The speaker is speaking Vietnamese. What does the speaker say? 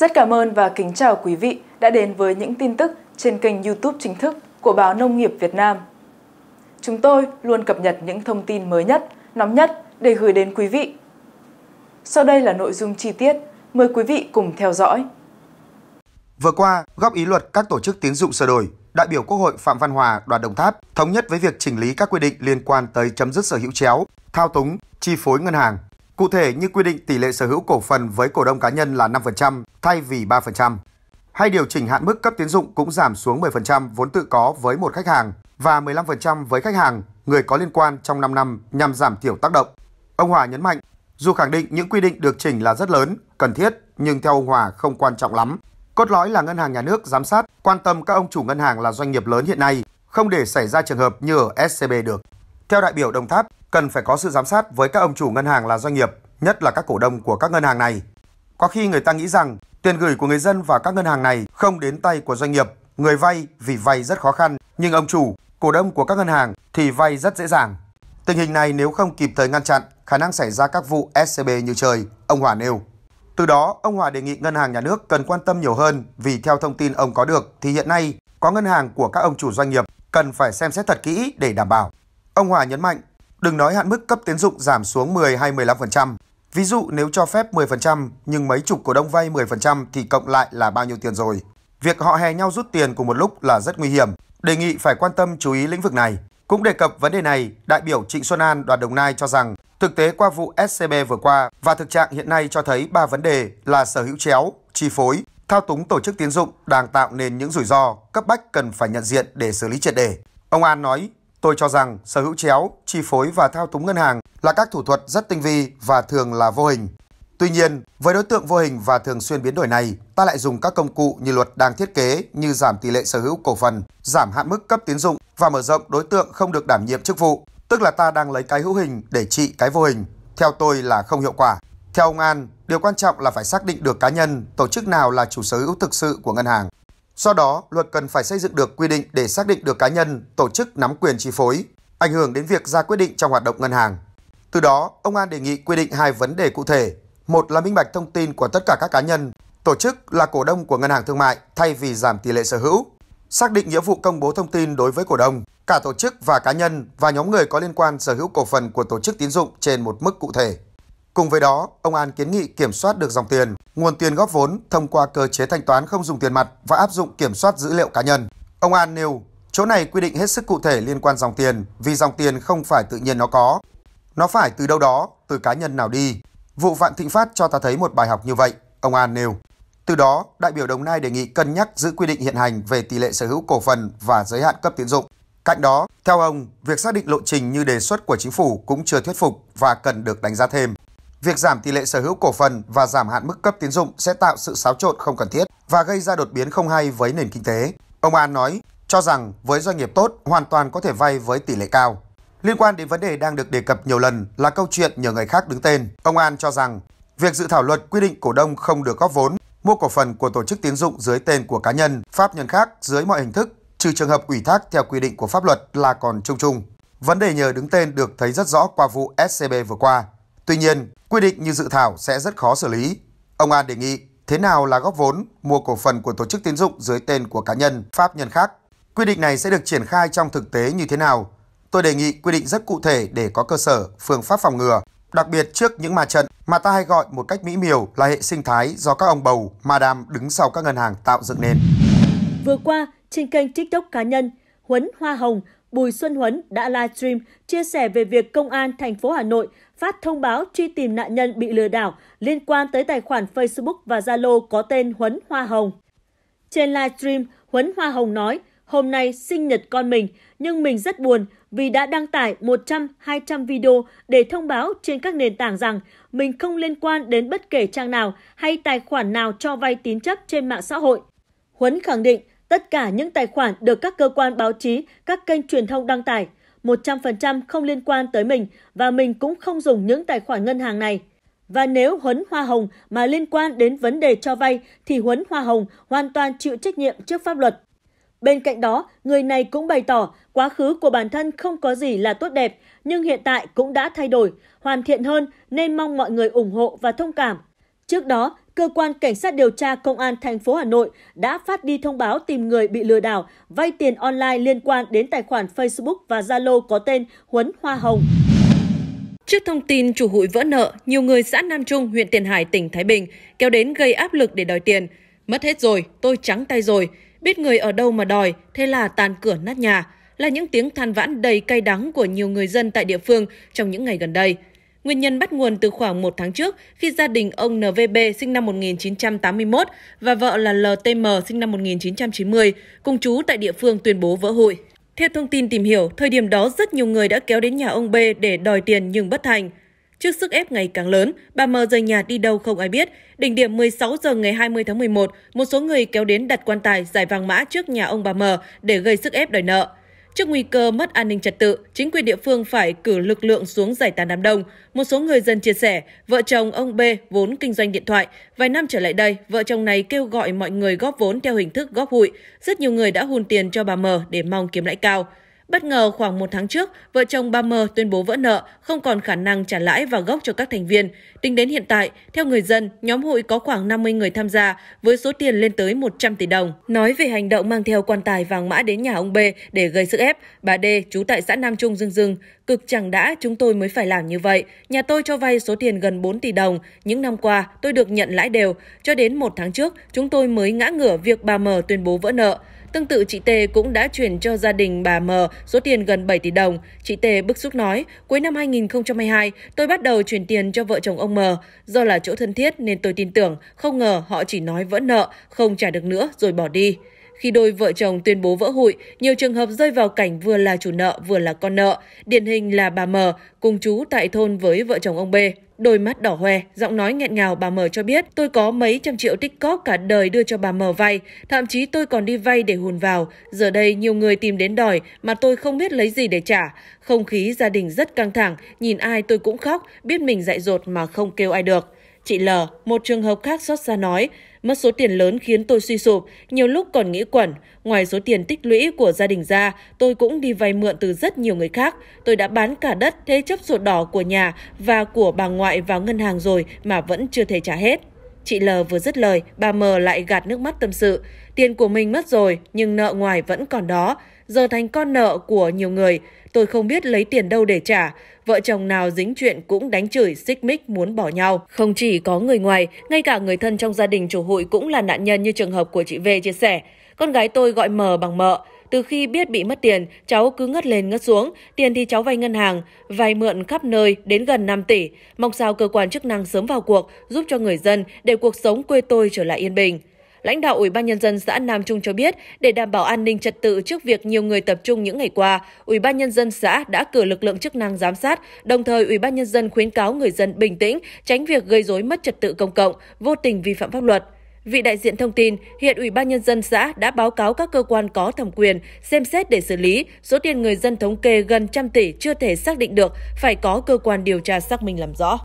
Rất cảm ơn và kính chào quý vị đã đến với những tin tức trên kênh YouTube chính thức của báo Nông nghiệp Việt Nam. Chúng tôi luôn cập nhật những thông tin mới nhất, nóng nhất để gửi đến quý vị. Sau đây là nội dung chi tiết, mời quý vị cùng theo dõi. Vừa qua, góp ý luật các tổ chức tín dụng sửa đổi, đại biểu Quốc hội Phạm Văn Hòa, đoàn Đồng Tháp thống nhất với việc chỉnh lý các quy định liên quan tới chấm dứt sở hữu chéo, thao túng, chi phối ngân hàng Cụ thể như quy định tỷ lệ sở hữu cổ phần với cổ đông cá nhân là 5% thay vì 3%. Hay điều chỉnh hạn mức cấp tiến dụng cũng giảm xuống 10% vốn tự có với một khách hàng và 15% với khách hàng người có liên quan trong 5 năm nhằm giảm thiểu tác động. Ông Hòa nhấn mạnh, dù khẳng định những quy định được chỉnh là rất lớn, cần thiết, nhưng theo ông Hòa không quan trọng lắm. Cốt lõi là ngân hàng nhà nước giám sát, quan tâm các ông chủ ngân hàng là doanh nghiệp lớn hiện nay, không để xảy ra trường hợp như ở SCB được. Theo đại biểu Đồng Tháp, cần phải có sự giám sát với các ông chủ ngân hàng là doanh nghiệp, nhất là các cổ đông của các ngân hàng này. Có khi người ta nghĩ rằng tiền gửi của người dân và các ngân hàng này không đến tay của doanh nghiệp, người vay vì vay rất khó khăn, nhưng ông chủ, cổ đông của các ngân hàng thì vay rất dễ dàng. Tình hình này nếu không kịp thời ngăn chặn, khả năng xảy ra các vụ SCB như trời, ông Hòa nêu. Từ đó, ông Hòa đề nghị ngân hàng nhà nước cần quan tâm nhiều hơn vì theo thông tin ông có được thì hiện nay có ngân hàng của các ông chủ doanh nghiệp cần phải xem xét thật kỹ để đảm bảo. Ông Hòa nhấn mạnh Đừng nói hạn mức cấp tiến dụng giảm xuống 10 hay 15%. Ví dụ nếu cho phép 10% nhưng mấy chục cổ đông vay 10% thì cộng lại là bao nhiêu tiền rồi. Việc họ hè nhau rút tiền cùng một lúc là rất nguy hiểm. Đề nghị phải quan tâm chú ý lĩnh vực này. Cũng đề cập vấn đề này, đại biểu Trịnh Xuân An đoàn Đồng Nai cho rằng thực tế qua vụ SCB vừa qua và thực trạng hiện nay cho thấy ba vấn đề là sở hữu chéo, chi phối, thao túng tổ chức tiến dụng đang tạo nên những rủi ro cấp bách cần phải nhận diện để xử lý triệt đề. Ông An nói, Tôi cho rằng sở hữu chéo, chi phối và thao túng ngân hàng là các thủ thuật rất tinh vi và thường là vô hình. Tuy nhiên, với đối tượng vô hình và thường xuyên biến đổi này, ta lại dùng các công cụ như luật đang thiết kế như giảm tỷ lệ sở hữu cổ phần, giảm hạn mức cấp tiến dụng và mở rộng đối tượng không được đảm nhiệm chức vụ, tức là ta đang lấy cái hữu hình để trị cái vô hình, theo tôi là không hiệu quả. Theo ông An, điều quan trọng là phải xác định được cá nhân, tổ chức nào là chủ sở hữu thực sự của ngân hàng. Do đó, luật cần phải xây dựng được quy định để xác định được cá nhân, tổ chức nắm quyền chi phối, ảnh hưởng đến việc ra quyết định trong hoạt động ngân hàng. Từ đó, ông An đề nghị quy định hai vấn đề cụ thể. Một là minh bạch thông tin của tất cả các cá nhân, tổ chức là cổ đông của ngân hàng thương mại thay vì giảm tỷ lệ sở hữu. Xác định nghĩa vụ công bố thông tin đối với cổ đông, cả tổ chức và cá nhân và nhóm người có liên quan sở hữu cổ phần của tổ chức tín dụng trên một mức cụ thể. Cùng với đó, ông An kiến nghị kiểm soát được dòng tiền, nguồn tiền góp vốn thông qua cơ chế thanh toán không dùng tiền mặt và áp dụng kiểm soát dữ liệu cá nhân. Ông An nêu, chỗ này quy định hết sức cụ thể liên quan dòng tiền vì dòng tiền không phải tự nhiên nó có. Nó phải từ đâu đó, từ cá nhân nào đi. Vụ Vạn Thịnh Phát cho ta thấy một bài học như vậy, ông An nêu. Từ đó, đại biểu Đồng Nai đề nghị cân nhắc giữ quy định hiện hành về tỷ lệ sở hữu cổ phần và giới hạn cấp tiến dụng. Cạnh đó, theo ông, việc xác định lộ trình như đề xuất của chính phủ cũng chưa thuyết phục và cần được đánh giá thêm. Việc giảm tỷ lệ sở hữu cổ phần và giảm hạn mức cấp tín dụng sẽ tạo sự xáo trộn không cần thiết và gây ra đột biến không hay với nền kinh tế. Ông An nói, cho rằng với doanh nghiệp tốt hoàn toàn có thể vay với tỷ lệ cao. Liên quan đến vấn đề đang được đề cập nhiều lần là câu chuyện nhờ người khác đứng tên, ông An cho rằng việc dự thảo luật quy định cổ đông không được góp vốn mua cổ phần của tổ chức tín dụng dưới tên của cá nhân, pháp nhân khác dưới mọi hình thức, trừ trường hợp ủy thác theo quy định của pháp luật là còn chung chung. Vấn đề nhờ đứng tên được thấy rất rõ qua vụ SCB vừa qua. Tuy nhiên, quy định như dự thảo sẽ rất khó xử lý. Ông An đề nghị thế nào là góp vốn mua cổ phần của tổ chức tín dụng dưới tên của cá nhân, pháp nhân khác. Quy định này sẽ được triển khai trong thực tế như thế nào? Tôi đề nghị quy định rất cụ thể để có cơ sở, phương pháp phòng ngừa, đặc biệt trước những ma trận mà ta hay gọi một cách mỹ miều là hệ sinh thái do các ông bầu, madam đứng sau các ngân hàng tạo dựng nên. Vừa qua, trên kênh TikTok cá nhân, Huấn Hoa Hồng, Bùi Xuân Huấn đã livestream chia sẻ về việc công an thành phố Hà Nội phát thông báo truy tìm nạn nhân bị lừa đảo liên quan tới tài khoản Facebook và Zalo có tên Huấn Hoa Hồng. Trên livestream, Huấn Hoa Hồng nói, hôm nay sinh nhật con mình, nhưng mình rất buồn vì đã đăng tải 100-200 video để thông báo trên các nền tảng rằng mình không liên quan đến bất kể trang nào hay tài khoản nào cho vay tín chấp trên mạng xã hội. Huấn khẳng định Tất cả những tài khoản được các cơ quan báo chí, các kênh truyền thông đăng tải 100% không liên quan tới mình và mình cũng không dùng những tài khoản ngân hàng này. Và nếu Huấn Hoa Hồng mà liên quan đến vấn đề cho vay thì Huấn Hoa Hồng hoàn toàn chịu trách nhiệm trước pháp luật. Bên cạnh đó, người này cũng bày tỏ quá khứ của bản thân không có gì là tốt đẹp, nhưng hiện tại cũng đã thay đổi, hoàn thiện hơn nên mong mọi người ủng hộ và thông cảm. Trước đó, cơ quan cảnh sát điều tra công an thành phố Hà Nội đã phát đi thông báo tìm người bị lừa đảo vay tiền online liên quan đến tài khoản Facebook và Zalo có tên Huấn Hoa Hồng. Trước thông tin chủ hụi vỡ nợ, nhiều người xã Nam Trung, huyện Tiền Hải, tỉnh Thái Bình kéo đến gây áp lực để đòi tiền. Mất hết rồi, tôi trắng tay rồi, biết người ở đâu mà đòi, thế là tàn cửa nát nhà là những tiếng than vãn đầy cay đắng của nhiều người dân tại địa phương trong những ngày gần đây – Nguyên nhân bắt nguồn từ khoảng một tháng trước khi gia đình ông NVB sinh năm 1981 và vợ là LTM sinh năm 1990 cùng chú tại địa phương tuyên bố vỡ hụi. Theo thông tin tìm hiểu, thời điểm đó rất nhiều người đã kéo đến nhà ông B để đòi tiền nhưng bất thành. Trước sức ép ngày càng lớn, bà M rời nhà đi đâu không ai biết. Đỉnh điểm 16 giờ ngày 20 tháng 11, một số người kéo đến đặt quan tài giải vàng mã trước nhà ông bà M để gây sức ép đòi nợ. Trước nguy cơ mất an ninh trật tự, chính quyền địa phương phải cử lực lượng xuống giải tán đám đông. Một số người dân chia sẻ, vợ chồng ông B vốn kinh doanh điện thoại. Vài năm trở lại đây, vợ chồng này kêu gọi mọi người góp vốn theo hình thức góp hụi. Rất nhiều người đã hùn tiền cho bà M để mong kiếm lãi cao. Bất ngờ khoảng một tháng trước, vợ chồng bà M tuyên bố vỡ nợ, không còn khả năng trả lãi và gốc cho các thành viên. Tính đến hiện tại, theo người dân, nhóm hội có khoảng 50 người tham gia với số tiền lên tới 100 tỷ đồng. Nói về hành động mang theo quan tài vàng mã đến nhà ông B để gây sức ép, bà D, chú tại xã Nam Trung Dương Dương, cực chẳng đã chúng tôi mới phải làm như vậy. Nhà tôi cho vay số tiền gần 4 tỷ đồng. Những năm qua, tôi được nhận lãi đều. Cho đến một tháng trước, chúng tôi mới ngã ngửa việc bà M tuyên bố vỡ nợ. Tương tự chị T cũng đã chuyển cho gia đình bà M số tiền gần 7 tỷ đồng. Chị T bức xúc nói, cuối năm 2022 tôi bắt đầu chuyển tiền cho vợ chồng ông M. Do là chỗ thân thiết nên tôi tin tưởng, không ngờ họ chỉ nói vỡ nợ, không trả được nữa rồi bỏ đi. Khi đôi vợ chồng tuyên bố vỡ hụi, nhiều trường hợp rơi vào cảnh vừa là chủ nợ vừa là con nợ. Điển hình là bà M, cùng chú tại thôn với vợ chồng ông B. Đôi mắt đỏ hoe, giọng nói nghẹn ngào bà M cho biết, tôi có mấy trăm triệu tích cóp cả đời đưa cho bà M vay, thậm chí tôi còn đi vay để hùn vào. Giờ đây nhiều người tìm đến đòi mà tôi không biết lấy gì để trả. Không khí gia đình rất căng thẳng, nhìn ai tôi cũng khóc, biết mình dại dột mà không kêu ai được. Chị L, một trường hợp khác xót xa nói, Mất số tiền lớn khiến tôi suy sụp, nhiều lúc còn nghĩ quẩn. Ngoài số tiền tích lũy của gia đình ra, tôi cũng đi vay mượn từ rất nhiều người khác. Tôi đã bán cả đất, thế chấp sổ đỏ của nhà và của bà ngoại vào ngân hàng rồi mà vẫn chưa thể trả hết. Chị L vừa dứt lời, bà M lại gạt nước mắt tâm sự. Tiền của mình mất rồi, nhưng nợ ngoài vẫn còn đó giờ thành con nợ của nhiều người. Tôi không biết lấy tiền đâu để trả. Vợ chồng nào dính chuyện cũng đánh chửi, xích mích, muốn bỏ nhau. Không chỉ có người ngoài, ngay cả người thân trong gia đình chủ hội cũng là nạn nhân như trường hợp của chị V chia sẻ. Con gái tôi gọi mờ bằng mợ. Từ khi biết bị mất tiền, cháu cứ ngất lên ngất xuống, tiền thì cháu vay ngân hàng, vay mượn khắp nơi đến gần 5 tỷ. Mong sao cơ quan chức năng sớm vào cuộc, giúp cho người dân để cuộc sống quê tôi trở lại yên bình. Lãnh đạo Ủy ban nhân dân xã Nam Trung cho biết, để đảm bảo an ninh trật tự trước việc nhiều người tập trung những ngày qua, Ủy ban nhân dân xã đã cử lực lượng chức năng giám sát, đồng thời Ủy ban nhân dân khuyến cáo người dân bình tĩnh, tránh việc gây rối mất trật tự công cộng, vô tình vi phạm pháp luật. Vị đại diện thông tin, hiện Ủy ban Nhân dân xã đã báo cáo các cơ quan có thẩm quyền xem xét để xử lý. Số tiền người dân thống kê gần trăm tỷ chưa thể xác định được, phải có cơ quan điều tra xác minh làm rõ.